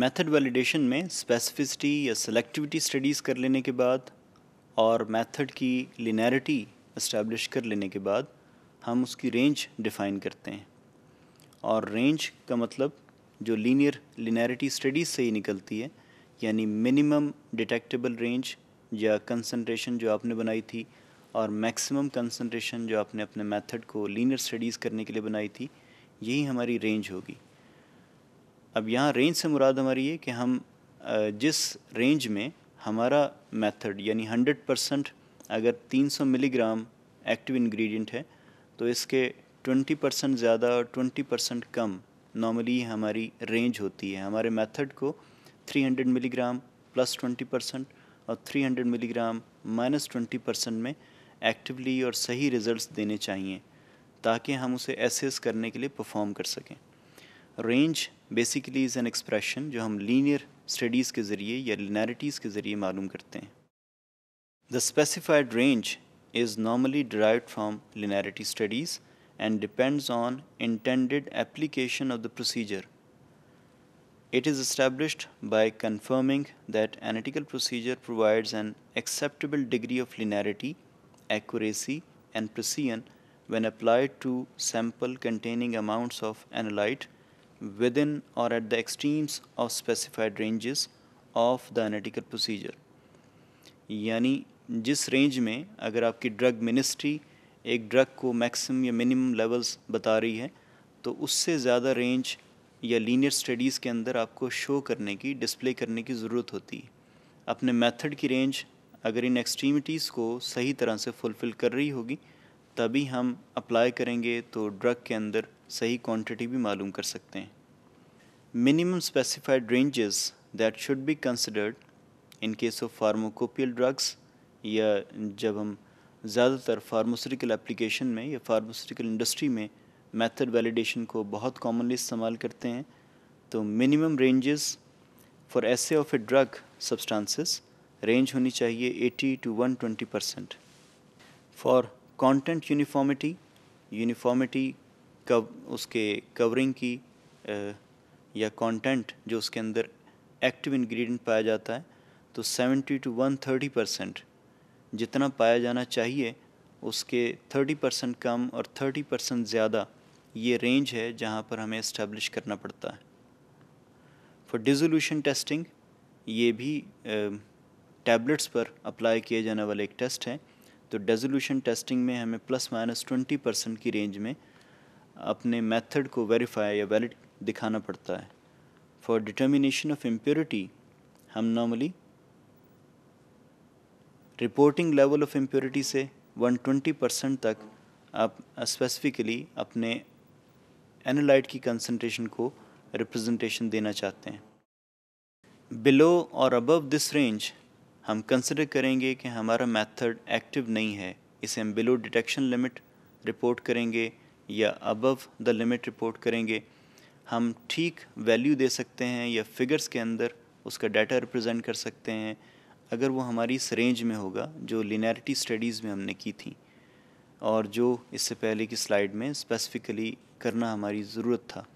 Method validation में specificity या selectivity studies कर लेने के बाद और मेथड की लिनैरिटी इस्टेब्लिश कर लेने के बाद हम उसकी रेंज डिफ़ाइन करते हैं और रेंज का मतलब जो लीनियर लिनैरिटी स्टडीज़ से ही निकलती है यानी मिनिमम डिटेक्टेबल रेंज या कंसंट्रेशन जो आपने बनाई थी और मैक्सिमम कंसंट्रेशन जो आपने अपने मेथड को लीनियर स्टडीज़ करने के लिए बनाई थी यही हमारी रेंज होगी अब यहाँ रेंज से मुराद हमारी ये कि हम जिस रेंज में हमारा मेथड यानी 100 परसेंट अगर 300 मिलीग्राम एक्टिव इंग्रेडिएंट है तो इसके 20 परसेंट ज़्यादा और 20 परसेंट कम नॉर्मली हमारी रेंज होती है हमारे मेथड को 300 मिलीग्राम प्लस 20 परसेंट और 300 मिलीग्राम माइनस 20 परसेंट में एक्टिवली और सही रिजल्ट्स देने चाहिए ताकि हम उसे एसेस करने के लिए परफॉर्म कर सकें Range basically is an expression जो हम लीनियर स्टडीज़ के ज़रिए या लिनारिटीज़ के ज़रिए मालूम is normally derived from linearity studies and depends on intended application of the procedure. It is established by confirming that analytical procedure provides an acceptable degree of linearity, accuracy and precision when applied to sample containing amounts of analyte within or at the extremes of specified ranges of the analytical procedure यानी जिस range में अगर आपकी drug ministry एक drug को maximum या minimum levels बता रही है तो उससे ज़्यादा रेंज या लीनियर स्टडीज़ के अंदर आपको शो करने की डिस्प्ले करने की ज़रूरत होती है अपने मेथड की रेंज अगर इन एक्सट्रीमिटीज़ को सही तरह से फुलफ़िल कर रही होगी तभी हम अप्लाई करेंगे तो ड्रग के अंदर सही क्वांटिटी भी मालूम कर सकते हैं minimum specified ranges that should be considered in case of pharmacopoeial drugs या जब हम ज़्यादातर फार्मास्यूटिकल एप्लीकेशन में या फार्मास्यूटिकल इंडस्ट्री में मेथड वैलिडेशन को बहुत कॉमनली इस्तेमाल करते हैं तो minimum ranges for assay of a drug substances range होनी चाहिए 80 to 120 percent for content uniformity uniformity कव उसके कवरिंग की या कंटेंट जो उसके अंदर एक्टिव इंग्रेडिएंट पाया जाता है तो 70 टू 130 परसेंट जितना पाया जाना चाहिए उसके 30 परसेंट कम और 30 परसेंट ज़्यादा ये रेंज है जहाँ पर हमें इस्टेब्लिश करना पड़ता है फॉर डिजोल्यूशन टेस्टिंग ये भी टैबलेट्स पर अप्लाई किए जाने वाले एक टेस्ट है तो डेजोल्यूशन टेस्टिंग में हमें प्लस माइनस ट्वेंटी परसेंट की रेंज में अपने मेथड को वेरीफाई या वैलिड दिखाना पड़ता है फॉर डिटर्मिनेशन ऑफ इम्प्योरिटी हम normally reporting level of impurity से 120 परसेंट तक आप स्पेसिफिकली अपने एनालाइट की कंसनट्रेशन को रिप्रेजेंटेशन देना चाहते हैं बिलो और अबव दिस रेंज हम कंसिडर करेंगे कि हमारा मेथड एक्टिव नहीं है इसे हम बिलो डिटेक्शन लिमिट रिपोर्ट करेंगे या अबव द लिमिट रिपोर्ट करेंगे हम ठीक वैल्यू दे सकते हैं या फिगर्स के अंदर उसका डाटा रिप्रेजेंट कर सकते हैं अगर वो हमारी इस रेंज में होगा जो लिनैरिटी स्टडीज़ में हमने की थी और जो इससे पहले की स्लाइड में स्पेसिफ़िकली करना हमारी ज़रूरत था